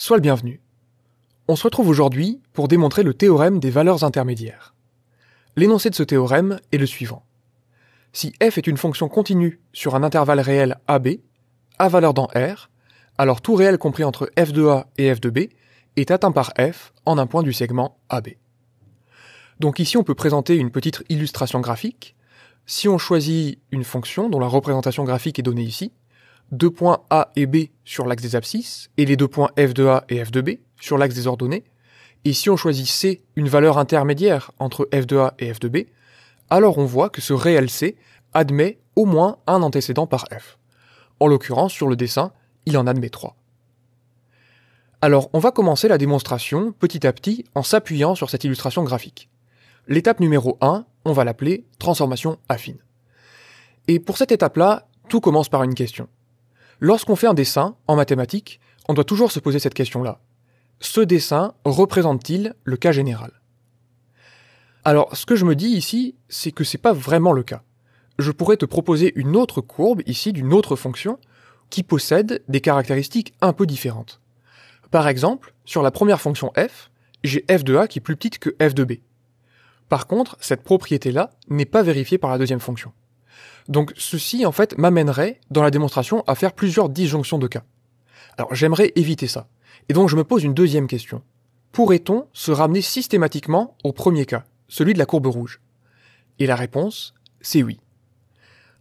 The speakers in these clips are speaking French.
Soit le bienvenu. On se retrouve aujourd'hui pour démontrer le théorème des valeurs intermédiaires. L'énoncé de ce théorème est le suivant. Si f est une fonction continue sur un intervalle réel AB, à valeur dans R, alors tout réel compris entre f de A et f de B est atteint par f en un point du segment AB. Donc ici on peut présenter une petite illustration graphique. Si on choisit une fonction dont la représentation graphique est donnée ici, deux points A et B sur l'axe des abscisses et les deux points F de A et F de B sur l'axe des ordonnées. Et si on choisit C, une valeur intermédiaire entre F de A et F de B, alors on voit que ce réel C admet au moins un antécédent par F. En l'occurrence, sur le dessin, il en admet trois. Alors, on va commencer la démonstration petit à petit en s'appuyant sur cette illustration graphique. L'étape numéro 1, on va l'appeler transformation affine. Et pour cette étape-là, tout commence par une question. Lorsqu'on fait un dessin, en mathématiques, on doit toujours se poser cette question-là. Ce dessin représente-t-il le cas général Alors, ce que je me dis ici, c'est que c'est pas vraiment le cas. Je pourrais te proposer une autre courbe ici d'une autre fonction qui possède des caractéristiques un peu différentes. Par exemple, sur la première fonction f, j'ai f de a qui est plus petite que f de b. Par contre, cette propriété-là n'est pas vérifiée par la deuxième fonction. Donc ceci, en fait, m'amènerait, dans la démonstration, à faire plusieurs disjonctions de cas. Alors j'aimerais éviter ça. Et donc je me pose une deuxième question. Pourrait-on se ramener systématiquement au premier cas, celui de la courbe rouge Et la réponse, c'est oui.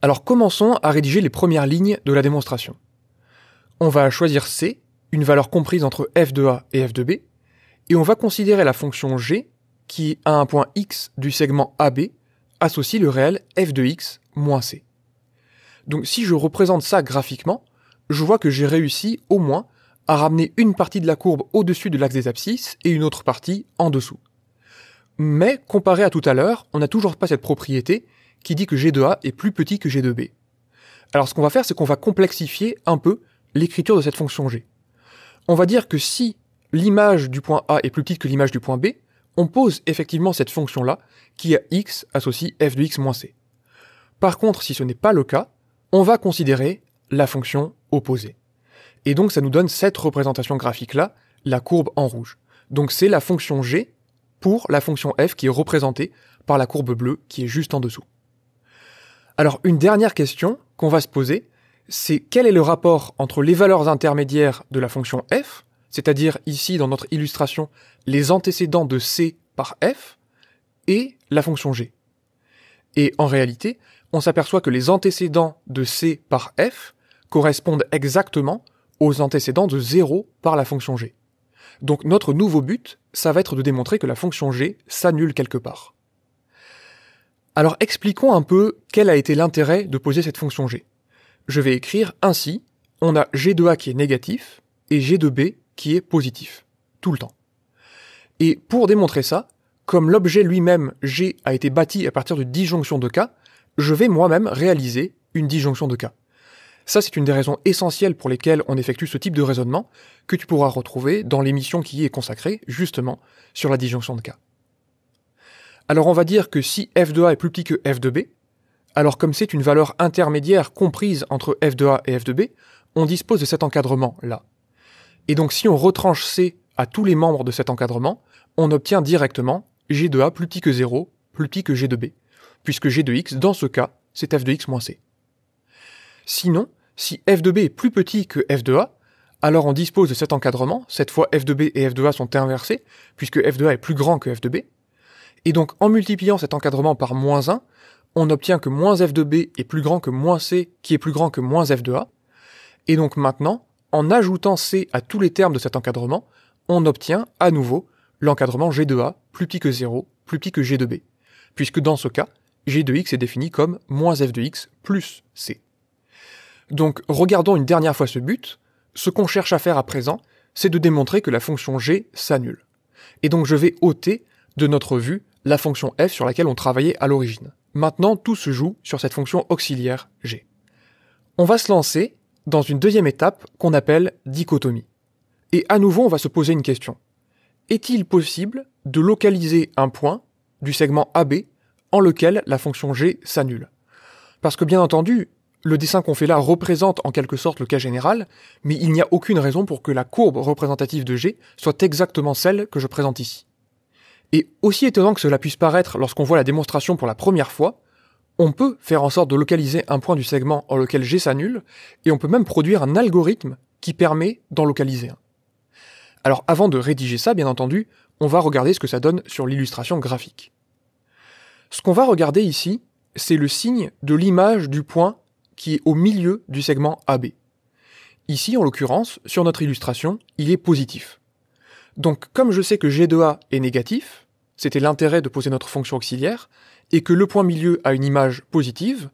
Alors commençons à rédiger les premières lignes de la démonstration. On va choisir C, une valeur comprise entre f de a et f de b, et on va considérer la fonction g qui, à un point x du segment AB, associe le réel f de x moins C. Donc si je représente ça graphiquement, je vois que j'ai réussi au moins à ramener une partie de la courbe au-dessus de l'axe des abscisses et une autre partie en dessous. Mais comparé à tout à l'heure, on n'a toujours pas cette propriété qui dit que g de a est plus petit que g de b. Alors ce qu'on va faire, c'est qu'on va complexifier un peu l'écriture de cette fonction g. On va dire que si l'image du point A est plus petite que l'image du point B, on pose effectivement cette fonction-là qui a x associe f de x moins c. Par contre, si ce n'est pas le cas, on va considérer la fonction opposée. Et donc ça nous donne cette représentation graphique-là, la courbe en rouge. Donc c'est la fonction g pour la fonction f qui est représentée par la courbe bleue qui est juste en dessous. Alors une dernière question qu'on va se poser, c'est quel est le rapport entre les valeurs intermédiaires de la fonction f, c'est-à-dire ici dans notre illustration les antécédents de c par f, et la fonction g. Et en réalité, on s'aperçoit que les antécédents de C par f correspondent exactement aux antécédents de 0 par la fonction g. Donc notre nouveau but, ça va être de démontrer que la fonction g s'annule quelque part. Alors expliquons un peu quel a été l'intérêt de poser cette fonction g. Je vais écrire ainsi, on a g de a qui est négatif et g de b qui est positif, tout le temps. Et pour démontrer ça, comme l'objet lui-même g a été bâti à partir de disjonction de k, je vais moi-même réaliser une disjonction de cas. Ça, c'est une des raisons essentielles pour lesquelles on effectue ce type de raisonnement, que tu pourras retrouver dans l'émission qui y est consacrée, justement, sur la disjonction de cas. Alors on va dire que si f de a est plus petit que f de b, alors comme c'est une valeur intermédiaire comprise entre f de a et f de b, on dispose de cet encadrement-là. Et donc si on retranche c à tous les membres de cet encadrement, on obtient directement g de a plus petit que 0, plus petit que g de b puisque g de x, dans ce cas, c'est f de x moins c. Sinon, si f de b est plus petit que f de a, alors on dispose de cet encadrement, cette fois f de b et f de a sont inversés, puisque f de a est plus grand que f de b, et donc en multipliant cet encadrement par moins 1, on obtient que moins f de b est plus grand que moins c qui est plus grand que moins f de a, et donc maintenant, en ajoutant c à tous les termes de cet encadrement, on obtient à nouveau l'encadrement g de a plus petit que 0, plus petit que g de b, puisque dans ce cas, g de x est défini comme moins f de x plus c. Donc regardons une dernière fois ce but. Ce qu'on cherche à faire à présent, c'est de démontrer que la fonction g s'annule. Et donc je vais ôter de notre vue la fonction f sur laquelle on travaillait à l'origine. Maintenant, tout se joue sur cette fonction auxiliaire g. On va se lancer dans une deuxième étape qu'on appelle dichotomie. Et à nouveau, on va se poser une question. Est-il possible de localiser un point du segment AB en lequel la fonction g s'annule. Parce que bien entendu, le dessin qu'on fait là représente en quelque sorte le cas général, mais il n'y a aucune raison pour que la courbe représentative de g soit exactement celle que je présente ici. Et aussi étonnant que cela puisse paraître lorsqu'on voit la démonstration pour la première fois, on peut faire en sorte de localiser un point du segment en lequel G s'annule, et on peut même produire un algorithme qui permet d'en localiser un. Alors avant de rédiger ça, bien entendu, on va regarder ce que ça donne sur l'illustration graphique. Ce qu'on va regarder ici, c'est le signe de l'image du point qui est au milieu du segment AB. Ici, en l'occurrence, sur notre illustration, il est positif. Donc, comme je sais que g de a est négatif, c'était l'intérêt de poser notre fonction auxiliaire, et que le point milieu a une image positive,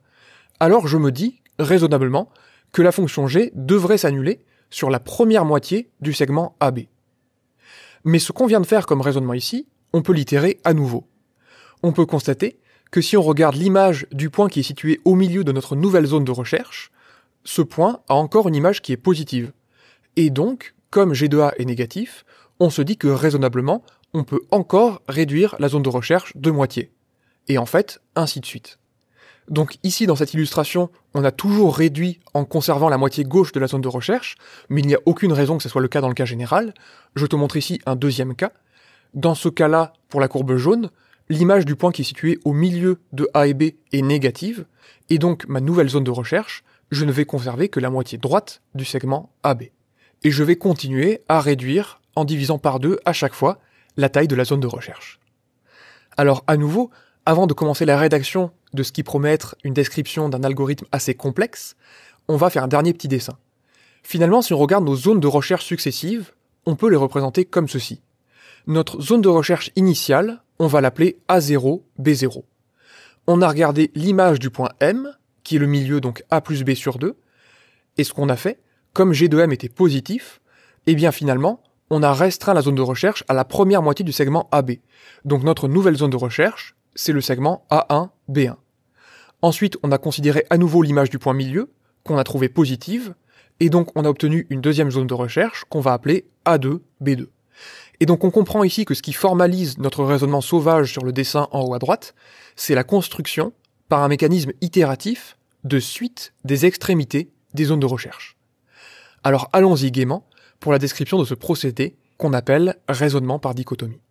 alors je me dis, raisonnablement, que la fonction g devrait s'annuler sur la première moitié du segment AB. Mais ce qu'on vient de faire comme raisonnement ici, on peut l'itérer à nouveau on peut constater que si on regarde l'image du point qui est situé au milieu de notre nouvelle zone de recherche, ce point a encore une image qui est positive. Et donc, comme G2A est négatif, on se dit que raisonnablement, on peut encore réduire la zone de recherche de moitié. Et en fait, ainsi de suite. Donc ici, dans cette illustration, on a toujours réduit en conservant la moitié gauche de la zone de recherche, mais il n'y a aucune raison que ce soit le cas dans le cas général. Je te montre ici un deuxième cas. Dans ce cas-là, pour la courbe jaune, l'image du point qui est situé au milieu de A et B est négative, et donc ma nouvelle zone de recherche, je ne vais conserver que la moitié droite du segment AB. Et je vais continuer à réduire en divisant par deux à chaque fois la taille de la zone de recherche. Alors à nouveau, avant de commencer la rédaction de ce qui promet être une description d'un algorithme assez complexe, on va faire un dernier petit dessin. Finalement, si on regarde nos zones de recherche successives, on peut les représenter comme ceci. Notre zone de recherche initiale, on va l'appeler A0, B0. On a regardé l'image du point M, qui est le milieu donc A plus B sur 2, et ce qu'on a fait, comme G 2 M était positif, eh bien finalement, on a restreint la zone de recherche à la première moitié du segment AB. Donc notre nouvelle zone de recherche, c'est le segment A1, B1. Ensuite, on a considéré à nouveau l'image du point milieu, qu'on a trouvé positive, et donc on a obtenu une deuxième zone de recherche qu'on va appeler A2, B2. Et donc on comprend ici que ce qui formalise notre raisonnement sauvage sur le dessin en haut à droite, c'est la construction, par un mécanisme itératif, de suite des extrémités des zones de recherche. Alors allons-y gaiement pour la description de ce procédé qu'on appelle raisonnement par dichotomie.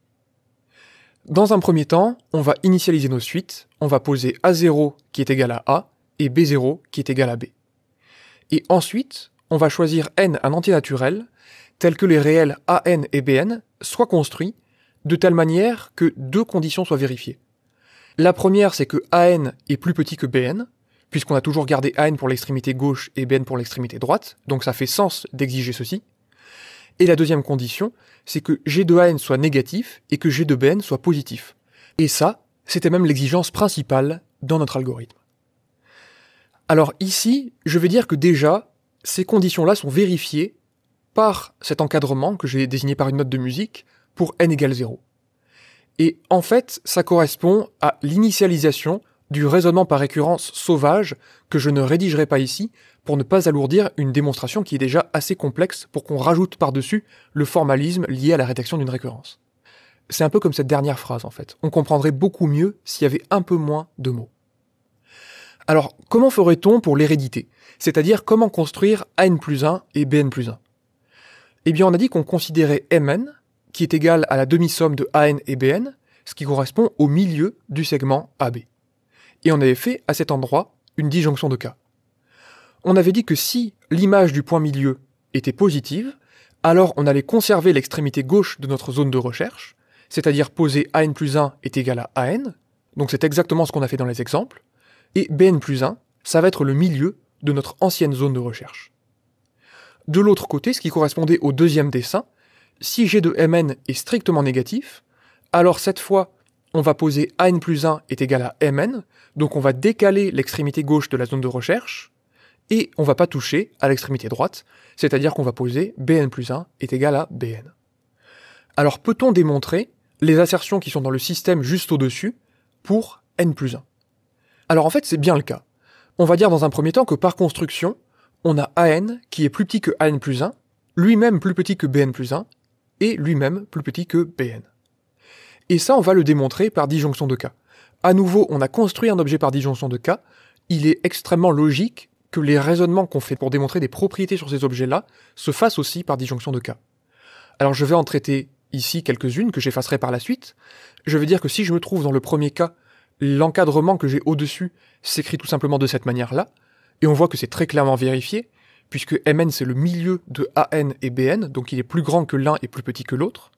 Dans un premier temps, on va initialiser nos suites, on va poser A0 qui est égal à A et B0 qui est égal à B. Et ensuite, on va choisir n un entier naturel, tel que les réels AN et BN soit construit de telle manière que deux conditions soient vérifiées. La première, c'est que AN est plus petit que BN, puisqu'on a toujours gardé AN pour l'extrémité gauche et BN pour l'extrémité droite, donc ça fait sens d'exiger ceci. Et la deuxième condition, c'est que G de AN soit négatif et que G de BN soit positif. Et ça, c'était même l'exigence principale dans notre algorithme. Alors ici, je vais dire que déjà, ces conditions-là sont vérifiées par cet encadrement que j'ai désigné par une note de musique pour n égale 0. Et en fait, ça correspond à l'initialisation du raisonnement par récurrence sauvage que je ne rédigerai pas ici pour ne pas alourdir une démonstration qui est déjà assez complexe pour qu'on rajoute par-dessus le formalisme lié à la rédaction d'une récurrence. C'est un peu comme cette dernière phrase en fait. On comprendrait beaucoup mieux s'il y avait un peu moins de mots. Alors, comment ferait-on pour l'hérédité C'est-à-dire comment construire a n plus 1 et BN plus 1 eh bien, on a dit qu'on considérait Mn, qui est égal à la demi-somme de An et Bn, ce qui correspond au milieu du segment AB. Et on avait fait, à cet endroit, une disjonction de cas. On avait dit que si l'image du point milieu était positive, alors on allait conserver l'extrémité gauche de notre zone de recherche, c'est-à-dire poser AN plus 1 est égal à AN, donc c'est exactement ce qu'on a fait dans les exemples, et BN plus 1, ça va être le milieu de notre ancienne zone de recherche. De l'autre côté, ce qui correspondait au deuxième dessin, si g de mn est strictement négatif, alors cette fois, on va poser an plus 1 est égal à mn, donc on va décaler l'extrémité gauche de la zone de recherche, et on va pas toucher à l'extrémité droite, c'est-à-dire qu'on va poser bn plus 1 est égal à bn. Alors peut-on démontrer les assertions qui sont dans le système juste au-dessus pour n plus 1 Alors en fait, c'est bien le cas. On va dire dans un premier temps que par construction, on a AN qui est plus petit que AN plus 1, lui-même plus petit que BN plus 1, et lui-même plus petit que BN. Et ça, on va le démontrer par disjonction de cas. À nouveau, on a construit un objet par disjonction de cas. Il est extrêmement logique que les raisonnements qu'on fait pour démontrer des propriétés sur ces objets-là se fassent aussi par disjonction de cas. Alors je vais en traiter ici quelques-unes que j'effacerai par la suite. Je veux dire que si je me trouve dans le premier cas, l'encadrement que j'ai au-dessus s'écrit tout simplement de cette manière-là, et on voit que c'est très clairement vérifié, puisque Mn c'est le milieu de An et Bn, donc il est plus grand que l'un et plus petit que l'autre.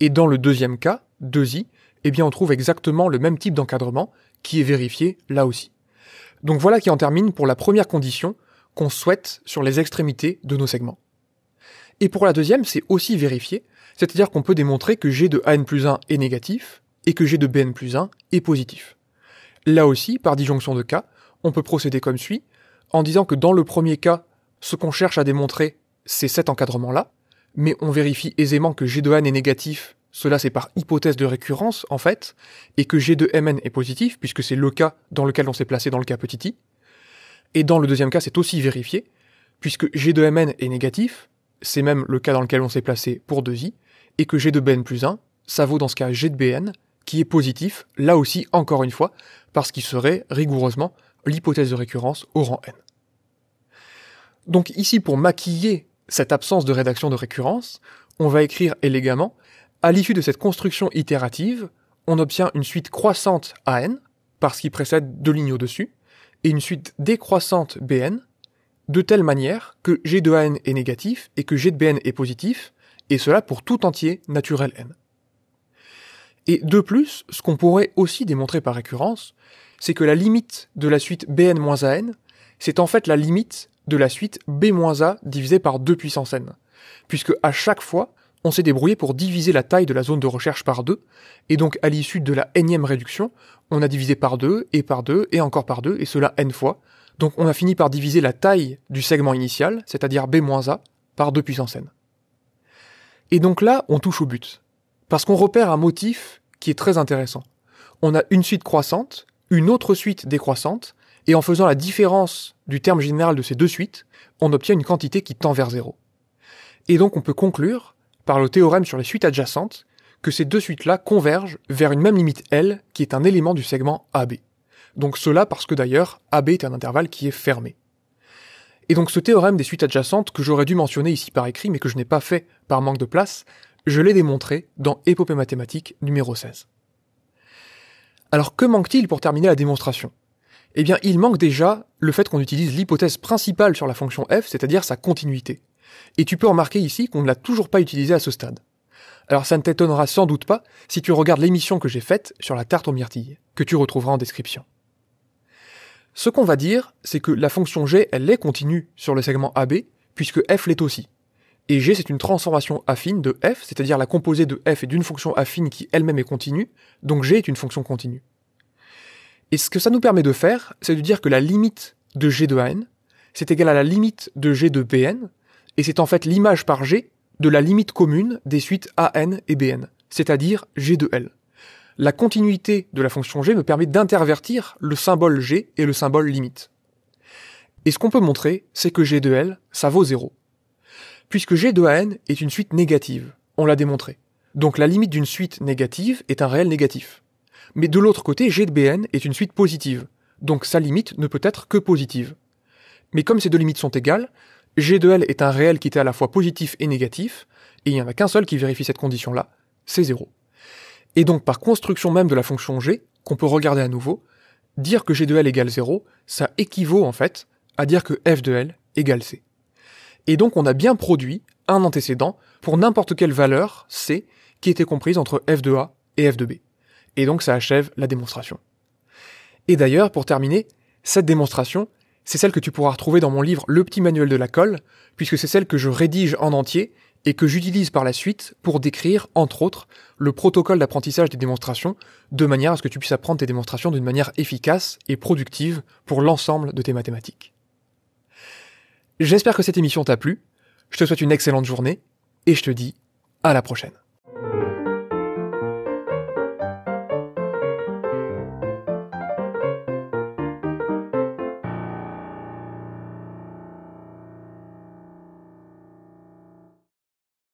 Et dans le deuxième cas, 2i, eh bien on trouve exactement le même type d'encadrement qui est vérifié là aussi. Donc voilà qui en termine pour la première condition qu'on souhaite sur les extrémités de nos segments. Et pour la deuxième, c'est aussi vérifié, c'est-à-dire qu'on peut démontrer que g de An plus 1 est négatif et que g de Bn plus 1 est positif. Là aussi, par disjonction de cas, on peut procéder comme suit, en disant que dans le premier cas, ce qu'on cherche à démontrer, c'est cet encadrement-là, mais on vérifie aisément que G de n est négatif, cela c'est par hypothèse de récurrence en fait, et que G de mn est positif, puisque c'est le cas dans lequel on s'est placé dans le cas petit i. Et dans le deuxième cas, c'est aussi vérifié, puisque G de mn est négatif, c'est même le cas dans lequel on s'est placé pour 2i, et que G de bn plus 1, ça vaut dans ce cas G de bn, qui est positif, là aussi encore une fois, parce qu'il serait rigoureusement l'hypothèse de récurrence au rang n. Donc ici, pour maquiller cette absence de rédaction de récurrence, on va écrire élégamment, à l'issue de cette construction itérative, on obtient une suite croissante AN, parce qu'il précède deux lignes au-dessus, et une suite décroissante BN, de telle manière que G de AN est négatif et que G de BN est positif, et cela pour tout entier naturel N. Et de plus, ce qu'on pourrait aussi démontrer par récurrence, c'est que la limite de la suite bn-an, c'est en fait la limite de la suite b-a divisée par 2 puissance n. Puisque à chaque fois, on s'est débrouillé pour diviser la taille de la zone de recherche par 2, et donc à l'issue de la énième réduction, on a divisé par 2, et par 2, et encore par 2, et cela n fois. Donc on a fini par diviser la taille du segment initial, c'est-à-dire b-a, par 2 puissance n. Et donc là, on touche au but. Parce qu'on repère un motif qui est très intéressant. On a une suite croissante, une autre suite décroissante, et en faisant la différence du terme général de ces deux suites, on obtient une quantité qui tend vers zéro. Et donc on peut conclure, par le théorème sur les suites adjacentes, que ces deux suites-là convergent vers une même limite L qui est un élément du segment AB. Donc cela parce que d'ailleurs AB est un intervalle qui est fermé. Et donc ce théorème des suites adjacentes que j'aurais dû mentionner ici par écrit mais que je n'ai pas fait par manque de place, je l'ai démontré dans Épopée mathématique numéro 16. Alors que manque-t-il pour terminer la démonstration Eh bien, il manque déjà le fait qu'on utilise l'hypothèse principale sur la fonction f, c'est-à-dire sa continuité. Et tu peux remarquer ici qu'on ne l'a toujours pas utilisée à ce stade. Alors ça ne t'étonnera sans doute pas si tu regardes l'émission que j'ai faite sur la tarte aux myrtilles, que tu retrouveras en description. Ce qu'on va dire, c'est que la fonction g, elle est continue sur le segment AB, puisque f l'est aussi. Et G, c'est une transformation affine de f, c'est-à-dire la composée de f et d'une fonction affine qui elle-même est continue, donc G est une fonction continue. Et ce que ça nous permet de faire, c'est de dire que la limite de G de AN, c'est égal à la limite de G de BN, et c'est en fait l'image par G de la limite commune des suites AN et BN, c'est-à-dire G de L. La continuité de la fonction G me permet d'intervertir le symbole G et le symbole limite. Et ce qu'on peut montrer, c'est que G de L, ça vaut 0 puisque G de AN est une suite négative, on l'a démontré. Donc la limite d'une suite négative est un réel négatif. Mais de l'autre côté, G de BN est une suite positive, donc sa limite ne peut être que positive. Mais comme ces deux limites sont égales, G de L est un réel qui est à la fois positif et négatif, et il n'y en a qu'un seul qui vérifie cette condition-là, c'est 0. Et donc par construction même de la fonction G, qu'on peut regarder à nouveau, dire que G de L égale 0, ça équivaut en fait à dire que F de L égale C. Et donc on a bien produit un antécédent pour n'importe quelle valeur C qui était comprise entre f de a et f de b Et donc ça achève la démonstration. Et d'ailleurs, pour terminer, cette démonstration, c'est celle que tu pourras retrouver dans mon livre Le petit manuel de la colle, puisque c'est celle que je rédige en entier et que j'utilise par la suite pour décrire, entre autres, le protocole d'apprentissage des démonstrations, de manière à ce que tu puisses apprendre tes démonstrations d'une manière efficace et productive pour l'ensemble de tes mathématiques. J'espère que cette émission t'a plu, je te souhaite une excellente journée, et je te dis à la prochaine.